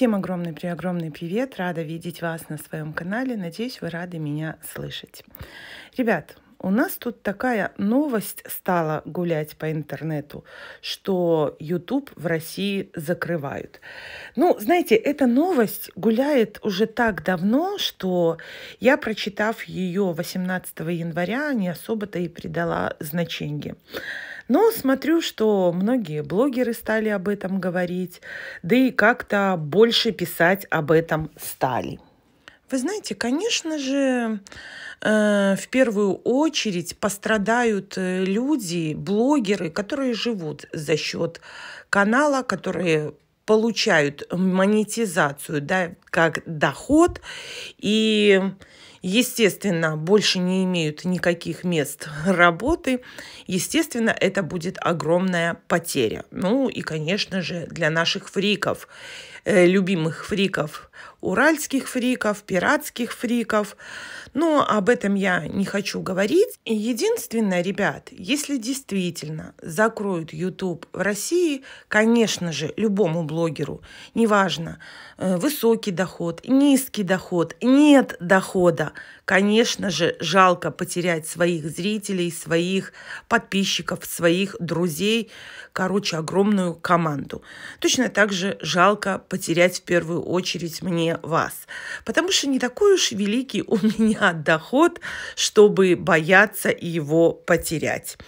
Всем огромный-преогромный привет! Рада видеть вас на своем канале. Надеюсь, вы рады меня слышать. Ребят, у нас тут такая новость стала гулять по интернету, что YouTube в России закрывают. Ну, знаете, эта новость гуляет уже так давно, что я, прочитав ее 18 января, не особо-то и придала значения. Но смотрю, что многие блогеры стали об этом говорить, да и как-то больше писать об этом стали. Вы знаете, конечно же, э, в первую очередь пострадают э, люди, блогеры, которые живут за счет канала, которые получают монетизацию, да, как доход. И Естественно, больше не имеют никаких мест работы. Естественно, это будет огромная потеря. Ну и, конечно же, для наших фриков, э, любимых фриков, уральских фриков, пиратских фриков, но об этом я не хочу говорить. единственное, ребят, если действительно закроют YouTube в России, конечно же, любому блогеру, неважно, э, высокий доход, низкий доход, нет дохода, конечно же, жалко потерять своих зрителей, своих подписчиков, своих друзей, короче, огромную команду. Точно так же жалко потерять в первую очередь мне вас, потому что не такой уж великий у меня меня доход, чтобы бояться его потерять.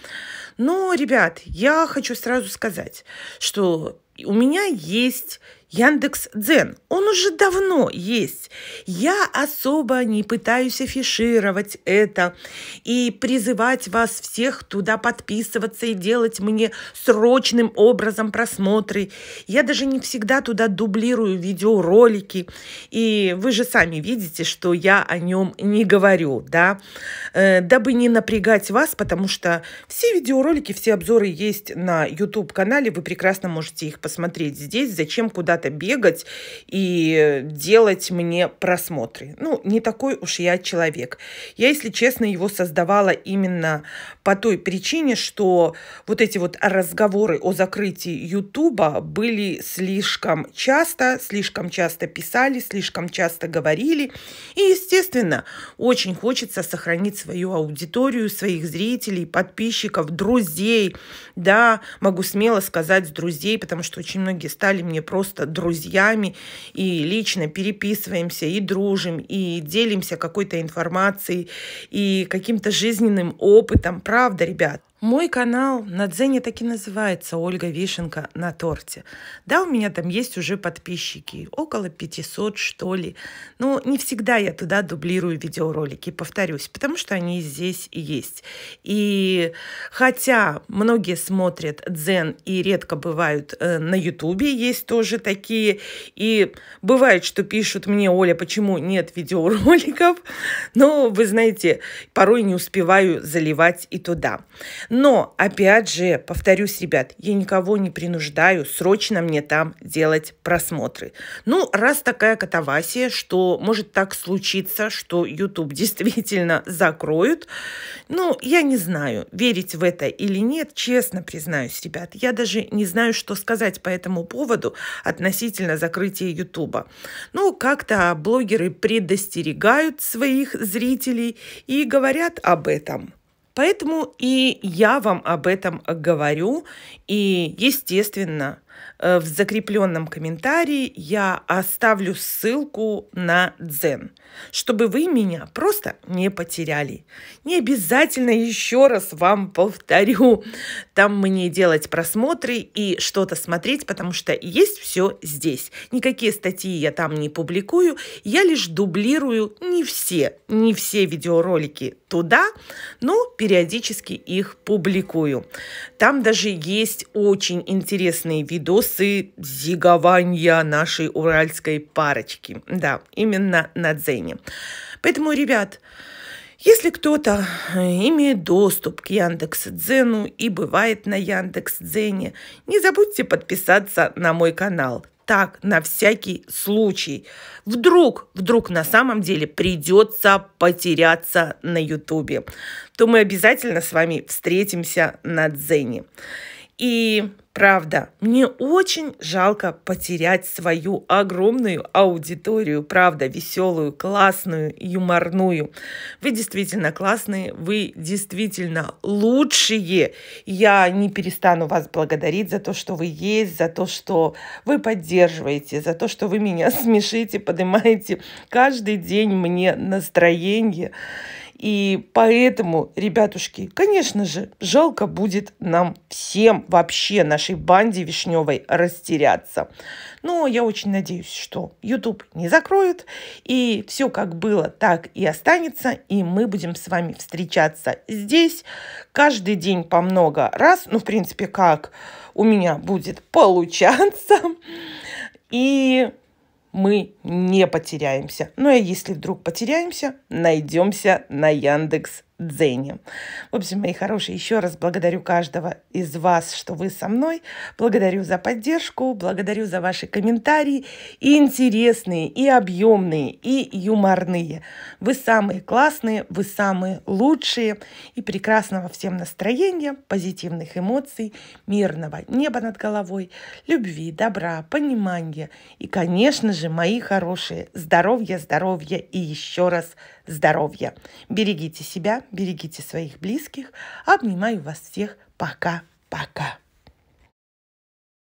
Но, ребят, я хочу сразу сказать, что у меня есть Яндекс Дзен. Он уже давно есть. Я особо не пытаюсь афишировать это и призывать вас всех туда подписываться и делать мне срочным образом просмотры. Я даже не всегда туда дублирую видеоролики. И вы же сами видите, что я о нем не говорю, да. Э, дабы не напрягать вас, потому что все видеоролики, все обзоры есть на YouTube-канале, вы прекрасно можете их посмотреть смотреть здесь, зачем куда-то бегать и делать мне просмотры. Ну, не такой уж я человек. Я, если честно, его создавала именно по той причине, что вот эти вот разговоры о закрытии Ютуба были слишком часто, слишком часто писали, слишком часто говорили. И, естественно, очень хочется сохранить свою аудиторию, своих зрителей, подписчиков, друзей. Да, могу смело сказать друзей, потому что что очень многие стали мне просто друзьями, и лично переписываемся, и дружим, и делимся какой-то информацией, и каким-то жизненным опытом. Правда, ребят. Мой канал на Дзене так и называется «Ольга Вишенка на торте». Да, у меня там есть уже подписчики, около 500 что ли. Но не всегда я туда дублирую видеоролики, повторюсь, потому что они здесь и есть. И хотя многие смотрят Дзен и редко бывают э, на Ютубе, есть тоже такие. И бывает, что пишут мне, Оля, почему нет видеороликов? Но, вы знаете, порой не успеваю заливать и туда. Но, опять же, повторюсь, ребят, я никого не принуждаю срочно мне там делать просмотры. Ну, раз такая катавасия, что может так случиться, что YouTube действительно закроют, ну, я не знаю, верить в это или нет, честно признаюсь, ребят, я даже не знаю, что сказать по этому поводу относительно закрытия YouTube. Ну, как-то блогеры предостерегают своих зрителей и говорят об этом. Поэтому и я вам об этом говорю. И, естественно, Э, в закрепленном комментарии я оставлю ссылку на дзен, чтобы вы меня просто не потеряли. Не обязательно еще раз вам повторю, там мне делать просмотры и что-то смотреть, потому что есть все здесь. Никакие статьи я там не публикую, я лишь дублирую не все, не все видеоролики туда, но периодически их публикую. Там даже есть очень интересные видео видосы зигования нашей уральской парочки. Да, именно на Дзене. Поэтому, ребят, если кто-то э, имеет доступ к Яндекс Дзену и бывает на Яндекс Дзене, не забудьте подписаться на мой канал. Так, на всякий случай. Вдруг, вдруг на самом деле придется потеряться на Ютубе, то мы обязательно с вами встретимся на Дзене. И правда, мне очень жалко потерять свою огромную аудиторию, правда, веселую, классную, юморную. Вы действительно классные, вы действительно лучшие. Я не перестану вас благодарить за то, что вы есть, за то, что вы поддерживаете, за то, что вы меня смешите, поднимаете каждый день мне настроение. И поэтому, ребятушки, конечно же, жалко будет нам всем вообще нашей банде вишневой растеряться. Но я очень надеюсь, что YouTube не закроют, и все как было, так и останется, и мы будем с вами встречаться здесь каждый день по много раз, ну, в принципе, как у меня будет получаться. И мы не потеряемся. Ну а если вдруг потеряемся, найдемся на Яндекс дзене. В общем, мои хорошие, еще раз благодарю каждого из вас, что вы со мной. Благодарю за поддержку, благодарю за ваши комментарии. И интересные, и объемные, и юморные. Вы самые классные, вы самые лучшие. И прекрасного всем настроения, позитивных эмоций, мирного неба над головой, любви, добра, понимания. И, конечно же, мои хорошие, здоровья, здоровья и еще раз здоровья. Берегите себя, берегите своих близких. Обнимаю вас всех. Пока-пока.